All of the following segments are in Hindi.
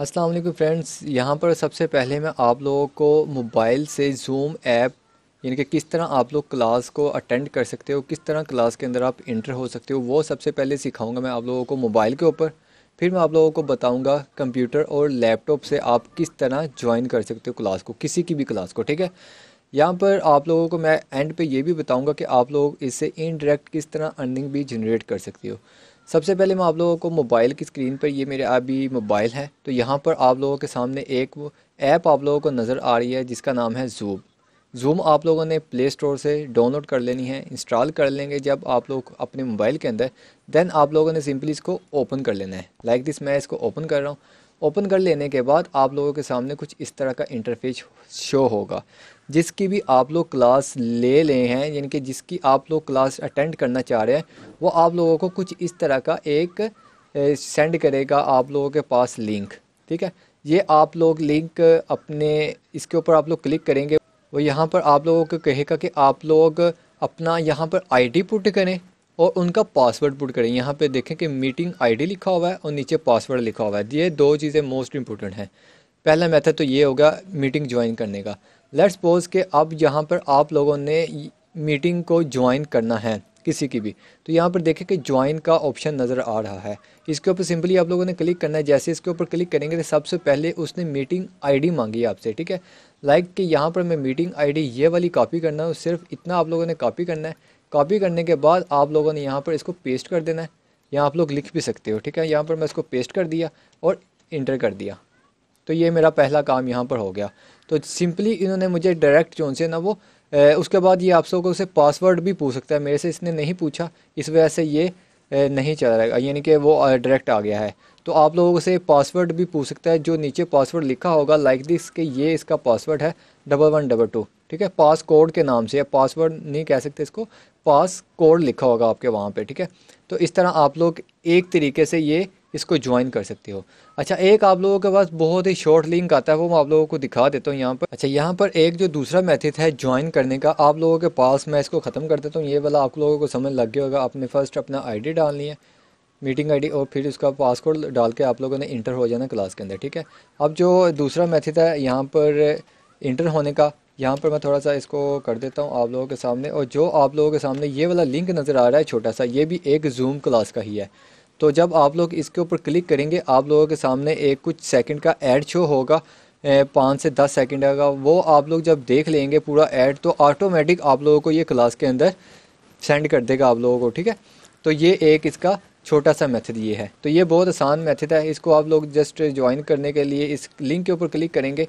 अस्सलाम वालेकुम फ्रेंड्स यहाँ पर सबसे पहले मैं आप लोगों को मोबाइल से जूम ऐप यानी कि किस तरह आप लोग क्लास को अटेंड कर सकते हो किस तरह क्लास के अंदर आप इंटर हो सकते हो वो सबसे पहले सिखाऊंगा मैं आप लोगों को मोबाइल के ऊपर फिर मैं आप लोगों को बताऊंगा कंप्यूटर और लैपटॉप से आप किस तरह ज्वाइन कर सकते हो क्लास को किसी की भी क्लास को ठीक है यहाँ पर आप लोगों को मैं एंड पे ये भी बताऊँगा कि आप लोग इससे इनडायरेक्ट किस तरह अर्निंग भी जनरेट कर सकते हो सबसे पहले मैं आप लोगों को मोबाइल की स्क्रीन पर ये मेरे अभी मोबाइल है तो यहाँ पर आप लोगों के सामने एक ऐप आप लोगों को नज़र आ रही है जिसका नाम है जूम जूम आप लोगों ने प्ले स्टोर से डाउनलोड कर लेनी है इंस्टॉल कर लेंगे जब आप लोग अपने मोबाइल के अंदर दैन आप लोगों ने सिंपली इसको ओपन कर लेना है लाइक like दिस मैं इसको ओपन कर रहा हूँ ओपन कर लेने के बाद आप लोगों के सामने कुछ इस तरह का इंटरफेस शो होगा जिसकी भी आप लोग क्लास ले ले हैं यानी कि जिसकी आप लोग क्लास अटेंड करना चाह रहे हैं वो आप लोगों को कुछ इस तरह का एक सेंड करेगा आप लोगों के पास लिंक ठीक है ये आप लोग लिंक अपने इसके ऊपर आप लोग क्लिक करेंगे वो यहाँ पर आप लोगों को कहेगा कि आप लोग अपना यहाँ पर आईडी पुट करें और उनका पासवर्ड पुट करें यहाँ पे देखें कि मीटिंग आईडी लिखा हुआ है और नीचे पासवर्ड लिखा हुआ है ये दो चीज़ें मोस्ट इंपॉर्टेंट हैं पहला मेथड तो ये होगा मीटिंग ज्वाइन करने का लेट्स सपोज कि अब यहाँ पर आप लोगों ने मीटिंग को ज्वाइन करना है किसी की भी तो यहाँ पर देखें कि ज्वाइन का ऑप्शन नज़र आ रहा है इसके ऊपर सिंपली आप लोगों ने क्लिक करना है जैसे इसके ऊपर क्लिक करेंगे तो सबसे पहले उसने मीटिंग आईडी मांगी आपसे ठीक है लाइक कि यहाँ पर मैं मीटिंग आईडी ये वाली कॉपी करना है सिर्फ इतना आप लोगों ने कॉपी करना है कॉपी करने के बाद आप लोगों ने यहाँ पर इसको पेस्ट कर देना है यहाँ आप लोग लिख भी सकते हो ठीक है यहाँ पर मैं इसको पेस्ट कर दिया और इंटर कर दिया तो ये मेरा पहला काम यहाँ पर हो गया तो सिंपली इन्होंने मुझे डायरेक्ट जो से ना वो ए, उसके बाद ये आप लोगों से पासवर्ड भी पूछ सकता है मेरे से इसने नहीं पूछा इस वजह से ये ए, नहीं चल है यानी कि वो डायरेक्ट आ गया है तो आप लोगों से पासवर्ड भी पूछ सकता है जो नीचे पासवर्ड लिखा होगा लाइक दिस कि ये इसका पासवर्ड है डबल वन डबल टू ठीक है पास कोड के नाम से या पासवर्ड नहीं कह सकते इसको पास कोड लिखा होगा आपके वहाँ पे ठीक है तो इस तरह आप लोग एक तरीके से ये इसको ज्वाइन कर सकते हो अच्छा एक आप लोगों के पास बहुत ही शॉर्ट लिंक आता है वो मैं आप लोगों को दिखा देता हूँ यहाँ पर अच्छा यहाँ पर एक जो दूसरा मेथड है ज्वाइन करने का आप लोगों के पास मैं इसको ख़त्म कर देता हूँ ये वाला आप लोगों को समझ लग गया होगा आपने फर्स्ट अपना आईडी डालनी है मीटिंग आईडी और फिर उसका पासवर्ड डाल के आप लोगों ने इंटर हो जाना क्लास के अंदर ठीक है अब जो दूसरा मेथड है यहाँ पर इंटर होने का यहाँ पर मैं थोड़ा सा इसको कर देता हूँ आप लोगों के सामने और जो आप लोगों के सामने ये वाला लिंक नज़र आ रहा है छोटा सा ये भी एक जूम क्लास का ही है तो जब आप लोग इसके ऊपर क्लिक करेंगे आप लोगों के सामने एक कुछ सेकंड का एड शो होगा पाँच से दस सेकंड का वो आप लोग जब देख लेंगे पूरा ऐड तो ऑटोमेटिक आप लोगों को ये क्लास के अंदर सेंड कर देगा आप लोगों को ठीक है तो ये एक इसका छोटा सा मेथड ये है तो ये बहुत आसान मेथड है इसको आप लोग जस्ट ज्वाइन करने के लिए इस लिंक के ऊपर क्लिक करेंगे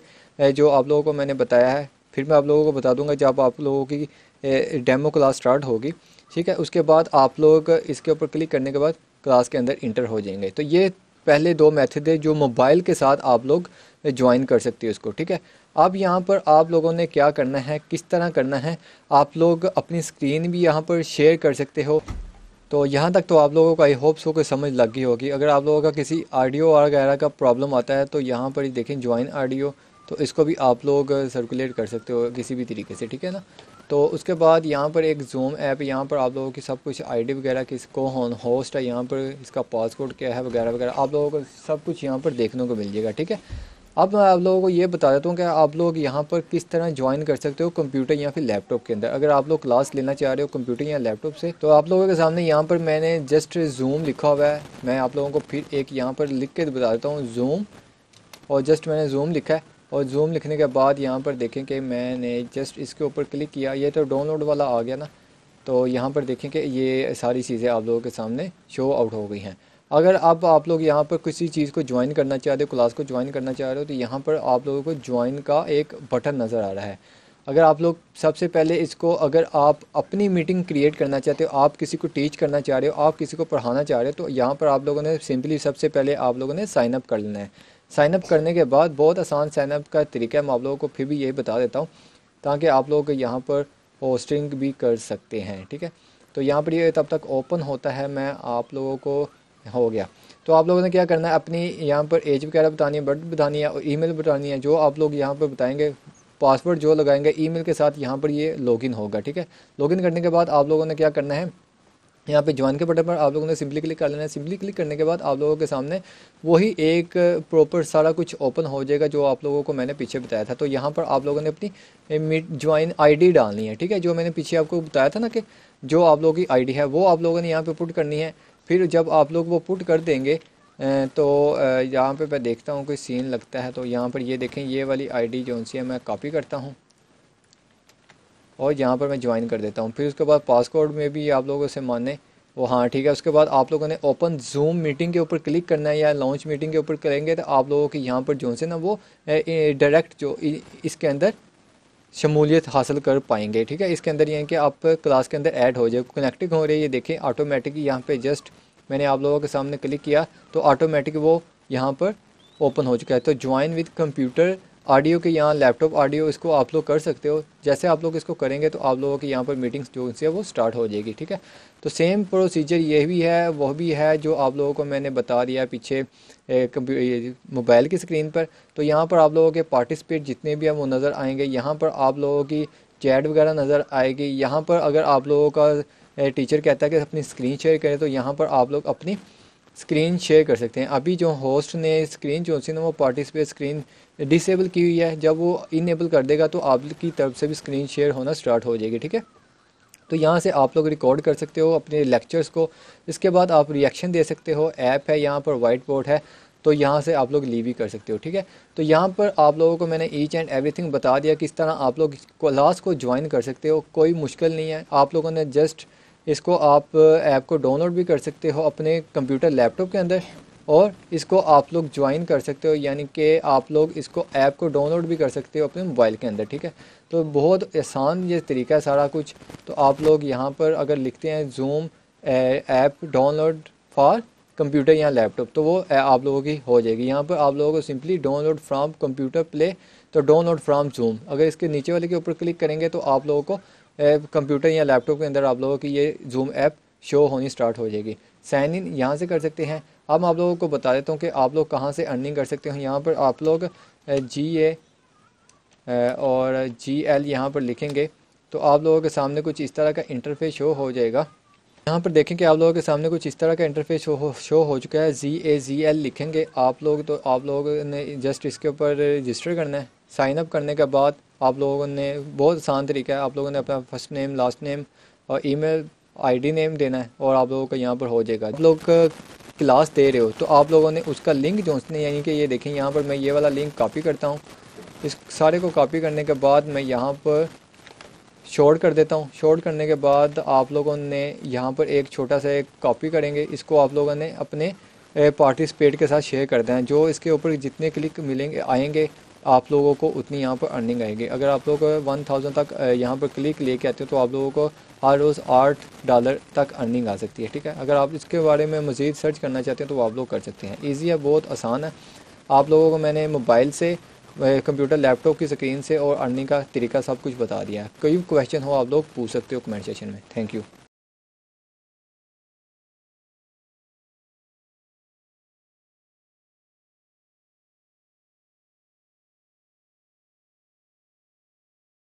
जो आप लोगों को मैंने बताया है फिर मैं आप लोगों को बता दूंगा जब आप लोगों की डेमो क्लास स्टार्ट होगी ठीक है उसके बाद आप लोग इसके ऊपर क्लिक करने के बाद क्लास के अंदर इंटर हो जाएंगे तो ये पहले दो मेथड है जो मोबाइल के साथ आप लोग ज्वाइन कर सकते हो उसको ठीक है अब यहाँ पर आप लोगों ने क्या करना है किस तरह करना है आप लोग अपनी स्क्रीन भी यहाँ पर शेयर कर सकते हो तो यहाँ तक तो आप लोगों का आई होप्स हो कि समझ लग गई होगी अगर आप लोगों का किसी ऑडियो वगैरह का प्रॉब्लम आता है तो यहाँ पर ही देखें ज्वाइन ऑडियो तो इसको भी आप लोग सर्कुलेट कर सकते हो किसी भी तरीके से ठीक है ना तो उसके बाद यहाँ पर एक जूम ऐप यहाँ पर आप लोगों की सब कुछ आईडी वगैरह किसको हॉन होस्ट है यहाँ पर इसका पासवर्ड क्या है वगैरह वगैरह आप लोगों को सब कुछ यहाँ पर देखने को मिल जाएगा ठीक है अब मैं आप लोगों को ये बता देता हूँ कि आप लोग यहाँ पर किस तरह ज्वाइन कर सकते हो कंप्यूटर या फिर लैपटॉप के अंदर अगर आप लोग क्लास लेना चाह रहे हो कंप्यूटर या लैपटॉप से तो आप लोगों के सामने यहाँ पर मैंने जस्ट जूम लिखा हुआ है मैं आप लोगों को फिर एक यहाँ पर लिख के बता देता हूँ जूम और जस्ट मैंने जूम लिखा है और जूम लिखने के बाद यहाँ पर देखें कि मैंने जस्ट इसके ऊपर क्लिक किया ये तो डाउनलोड वाला आ गया ना तो यहाँ पर देखें कि ये सारी चीज़ें आप लोगों के सामने शो आउट हो गई हैं अगर अब आप लोग यहाँ पर किसी चीज़ को ज्वाइन करना चाह रहे हो क्लास को ज्वाइन करना चाह रहे हो तो यहाँ पर आप लोगों को ज्वाइन का एक बटन नज़र आ रहा है अगर आप लोग सबसे पहले इसको अगर आप अपनी मीटिंग क्रिएट करना चाहते हो आप किसी को टीच करना चाह रहे हो आप किसी को पढ़ाना चाह रहे हो तो यहाँ पर आप लोगों ने सिंपली सबसे पहले आप लोगों ने साइनअप कर लेना है साइनअप करने के बाद बहुत आसान साइनअप का तरीका है मैं आप लोगों को फिर भी यही बता देता हूँ ताकि आप लोग यहाँ पर होस्टिंग भी कर सकते हैं ठीक है तो यहाँ पर ये तब तक ओपन होता है मैं आप लोगों को हो गया तो आप लोगों ने क्या करना है अपनी यहाँ पर एज वगैरह बतानी है बर्थ बतानी है और मेल बतानी है जो आप लोग यहाँ पर बताएंगे पासवर्ड जो लगाएंगे ईमेल के साथ यहाँ पर ये लॉगिन होगा ठीक है लॉगिन करने के बाद आप लोगों ने क्या करना है यहाँ पे ज्वाइन के बटन पर आप लोगों ने सिंपली क्लिक कर लेना है सिंपली क्लिक करने के बाद आप लोगों के सामने वही एक प्रॉपर सारा कुछ ओपन हो जाएगा जो आप लोगों को मैंने पीछे बताया था तो यहाँ पर आप लोगों ने अपनी ज्वाइन आईडी डालनी है ठीक है जो मैंने पीछे आपको बताया था ना कि जो आप लोगों की आई है वो आप लोगों ने यहाँ पर पुट करनी है फिर जब आप लोग वो पुट कर देंगे तो यहाँ पर मैं देखता हूँ कोई सीन लगता है तो यहाँ पर ये देखें ये वाली आई डी सी है मैं कॉपी करता हूँ और यहाँ पर मैं ज्वाइन कर देता हूँ फिर उसके बाद पासवर्ड में भी आप लोगों से माने वो हाँ ठीक है उसके बाद आप लोगों ने ओपन जूम मीटिंग के ऊपर क्लिक करना है या लॉन्च मीटिंग के ऊपर करेंगे तो आप लोगों की यहाँ पर जो से ना वो डायरेक्ट जो इसके अंदर शमूलियत हासिल कर पाएंगे ठीक है इसके अंदर ये कि आप क्लास के अंदर ऐड हो जाए कनेक्टिंग हो रही है ये देखें ऑटोमेटिक यहाँ पे जस्ट मैंने आप लोगों के सामने क्लिक किया तो ऑटोमेटिक वो यहाँ पर ओपन हो चुका है तो ज्वाइन विद कंप्यूटर ऑडियो के यहाँ लैपटॉप ऑडियो इसको आप लोग कर सकते हो जैसे आप लोग इसको करेंगे तो आप लोगों की यहाँ पर मीटिंग्स जो है वो स्टार्ट हो जाएगी ठीक है तो सेम प्रोसीजर ये भी है वह भी है जो आप लोगों को मैंने बता दिया पीछे मोबाइल की स्क्रीन पर तो यहाँ पर आप लोगों के पार्टिसिपेट जितने भी हैं वो नज़र आएंगे यहाँ पर आप लोगों की चैट वगैरह नज़र आएगी यहाँ पर अगर आप लोगों का टीचर कहता है कि अपनी स्क्रीन शेयर करें तो यहाँ पर आप लोग अपनी स्क्रीन शेयर कर सकते हैं अभी जो होस्ट ने स्क्रीन जो सी ना वो पार्टिसिपेट स्क्रीन डिसेबल की हुई है जब वो इनेबल कर देगा तो आपकी तरफ से भी स्क्रीन शेयर होना स्टार्ट हो जाएगी ठीक है तो यहाँ से आप लोग रिकॉर्ड कर सकते हो अपने लेक्चर्स को इसके बाद आप रिएक्शन दे सकते हो ऐप है यहाँ पर वाइट बोर्ड है तो यहाँ से आप लोग लीव ही कर सकते हो ठीक है तो यहाँ पर आप लोगों को मैंने ईच एंड एवरीथिंग बता दिया किस तरह आप लोग क्लास को ज्वाइन कर सकते हो कोई मुश्किल नहीं है आप लोगों ने जस्ट इसको आप ऐप को डाउनलोड भी कर सकते हो अपने कंप्यूटर लैपटॉप के अंदर और इसको आप लोग ज्वाइन कर सकते हो यानी कि आप लोग इसको ऐप को डाउनलोड भी कर सकते हो अपने मोबाइल के अंदर ठीक है तो बहुत आसान ये तरीका है सारा कुछ तो आप लोग यहाँ पर अगर लिखते हैं Zoom app download for computer या लैपटॉप तो वो आप लोगों की हो जाएगी यहाँ पर आप लोगों को simply download from computer play तो डाउनलोड फ्राम जूम अगर इसके नीचे वाले के ऊपर क्लिक करेंगे तो आप लोगों को कंप्यूटर या लैपटॉप के अंदर आप लोगों की ये जूम ऐप शो होनी स्टार्ट हो जाएगी साइन इन यहाँ से कर सकते हैं अब आप लोगों को बता देता हूँ कि आप लोग कहाँ से अर्निंग कर सकते हो यहाँ पर आप लोग जी ए और जी एल यहाँ पर लिखेंगे तो आप लोगों के सामने कुछ इस तरह का इंटरफेस शो हो जाएगा यहाँ पर देखें कि आप लोगों के सामने कुछ इस तरह का इंटरफेस शो हो शो हो चुका है जी ए जी एल लिखेंगे आप लोग तो आप लोगों ने जस्ट इसके ऊपर रजिस्टर करना है साइन अप करने के बाद आप लोगों ने बहुत आसान तरीका है आप लोगों ने अपना फर्स्ट नेम लास्ट नेम और ईमेल आईडी नेम देना है और आप लोगों का यहाँ पर हो जाएगा आप लोग क्लास दे रहे हो तो आप लोगों ने उसका लिंक जो उसने यानी कि ये देखें यहाँ पर मैं ये वाला लिंक कॉपी करता हूँ इस सारे को कॉपी करने के बाद मैं यहाँ पर शॉर्ट कर देता हूँ शॉर्ट करने के बाद आप लोगों ने यहाँ पर एक छोटा सा एक कॉपी करेंगे इसको आप लोगों ने अपने पार्टिसिपेट के साथ शेयर कर देना जो इसके ऊपर जितने क्लिक मिलेंगे आएंगे आप लोगों को उतनी यहाँ पर अर्निंग आएगी अगर आप लोग वन थाउजेंड तक यहाँ पर क्लिक लेके आते हो तो आप लोगों को हर रोज़ आठ डॉलर तक अर्निंग आ सकती है ठीक है अगर आप इसके बारे में मज़ीद सर्च करना चाहते हैं तो आप लोग कर सकते हैं ईजी है बहुत आसान है आप लोगों को मैंने मोबाइल से कंप्यूटर लैपटॉप की स्क्रीन से और अर्निंग का तरीका सब कुछ बता दिया है कोई क्वेश्चन हो आप लोग पूछ सकते हो कमेंट सेशन में थैंक यू